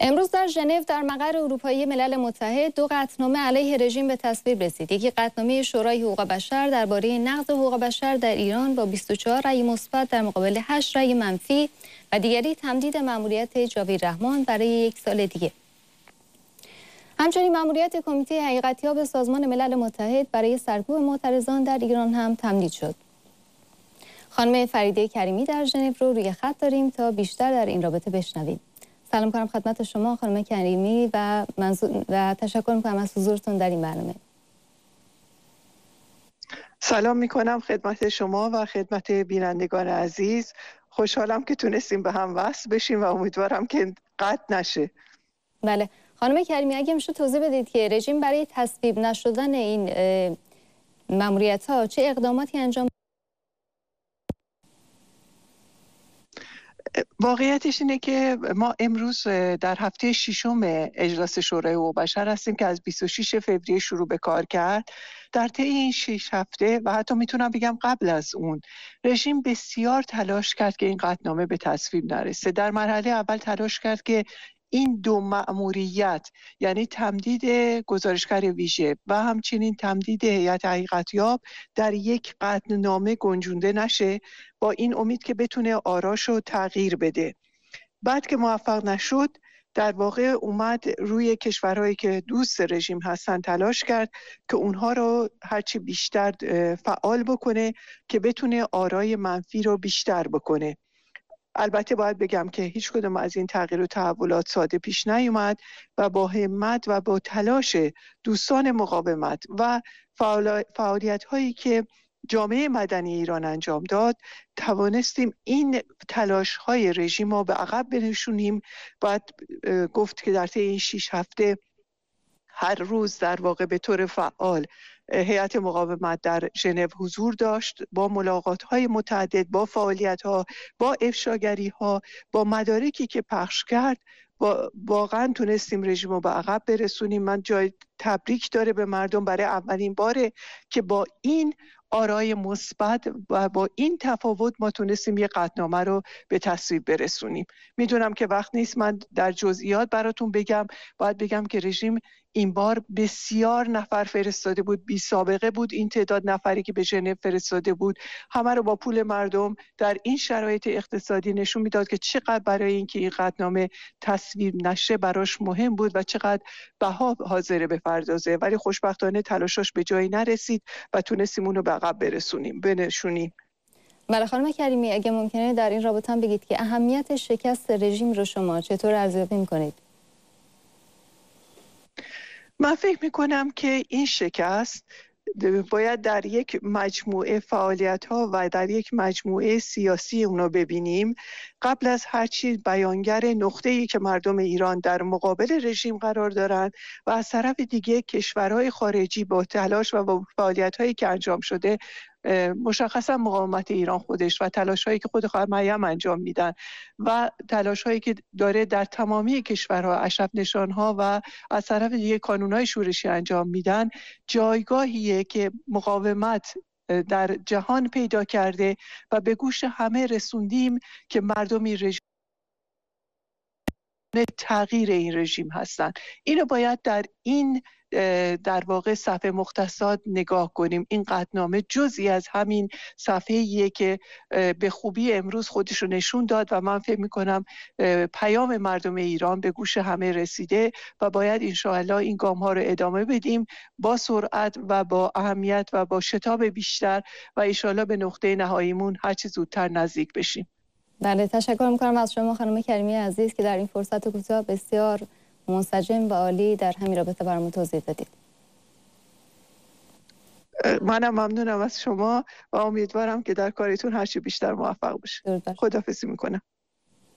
امروز در ژنو در مقر اروپایی ملل متحد دو قطعنامه علیه رژیم به تصویب رسید یکی قطعنامه شورای حقوق بشر درباره نقض حقوق بشر در ایران با 24 رأی مثبت در مقابل 8 رأی منفی و دیگری تمدید مأموریت جاوید رحمان برای یک سال دیگه همچنین مأموریت کمیته حقیقتیاب سازمان ملل متحد برای سرکوب معترضان در ایران هم تمدید شد خانم فریده کریمی در ژنو رو روی خط داریم تا بیشتر در این رابطه بشنویم سلام کنم خدمت شما خانم کریمی و, و تشکر میکنم از حضورتون در این برنامه سلام میکنم خدمت شما و خدمت بینندگان عزیز خوشحالم که تونستیم به هم وصل بشیم و امیدوارم که قطع نشه بله خانم کریمی اگه میشه توضیح بدید که رژیم برای تصویب نشدن این مموریت ها چه اقداماتی انجام واقعیتش اینه که ما امروز در هفته ششم اجلاس شورای حقوق بشر هستیم که از 26 فوریه شروع به کار کرد در طی این 6 هفته و حتی میتونم بگم قبل از اون رژیم بسیار تلاش کرد که این قطنامه به تصویب نرسه در مرحله اول تلاش کرد که این دو معموریت یعنی تمدید گزارشگر ویژه و همچنین تمدید هیئت حقیقتیاب در یک نامه گنجونده نشه با این امید که بتونه آراش رو تغییر بده بعد که موفق نشد در واقع اومد روی کشورهایی که دوست رژیم هستن تلاش کرد که اونها رو هرچی بیشتر فعال بکنه که بتونه آرای منفی رو بیشتر بکنه البته باید بگم که هیچ کدوم از این تغییر و تحولات ساده پیش نیومد و با همت و با تلاش دوستان مقاومت و فعالیت هایی که جامعه مدنی ایران انجام داد توانستیم این تلاش های رژیم ها به عقب بنشونیم باید گفت که در طی این شیش هفته هر روز در واقع به طور فعال هیئت مقاومت در ژنو حضور داشت با ملاقات های متعدد با فعالیت ها با افشاگری ها با مدارکی که پخش کرد واقعا تونستیم رژیم رو به عقب برسونیم من جای تبریک داره به مردم برای اولین باره که با این آرای مثبت و با این تفاوت ما تونستیم یه قطنامه رو به تصویب برسونیم میدونم که وقت نیست من در جزئیات براتون بگم باید بگم که رژیم این بار بسیار نفر فرستاده بود سابقه بود این تعداد نفری که به ژنو فرستاده بود همه رو با پول مردم در این شرایط اقتصادی نشون میداد که چقدر برای اینکه این قدنامه تصویب نشه براش مهم بود و چقدر بها حاضره فردازه ولی خوشبختانه تلاشاش به جایی نرسید و تونستیم اونو به عقب برسونیم بنشونیم بله خانم کریمی اگه ممکنه در این رابطه هم بگید که اهمیت شکست رژیم رو شما چطور ارزیابی میکنید من فکر کنم که این شکست باید در یک مجموعه فعالیت ها و در یک مجموعه سیاسی اونو ببینیم قبل از هر چیز بیانگر نقطه ای که مردم ایران در مقابل رژیم قرار دارند و از طرف دیگه کشورهای خارجی با تلاش و با فعالیت هایی که انجام شده مشخصا مقاومت ایران خودش و تلاش هایی که خود خواهر مریم انجام میدن و تلاش هایی که داره در تمامی کشورها اشرف نشان ها و از طرف دیگه کانون های شورشی انجام میدن جایگاهیه که مقاومت در جهان پیدا کرده و به گوش همه رسوندیم که مردمی رژیم تغییر این رژیم هستند اینو باید در این در واقع صفحه مختصات نگاه کنیم این قطنامه جزی از همین صفحه که به خوبی امروز خودش رو نشون داد و من فکر کنم پیام مردم ایران به گوش همه رسیده و باید انشاءالله این گام ها رو ادامه بدیم با سرعت و با اهمیت و با شتاب بیشتر و انشاءالله به نقطه نهاییمون چه زودتر نزدیک بشیم بله تشکر میکنم از شما خانم کریمی عزیز که در این فرصت کوتاه بسیار منسجم و عالی در همین رابطه برامون توضیح بدید منم ممنونم از شما و امیدوارم که در کارتون هرچی بیشتر موفق بشه خدافزی میکنم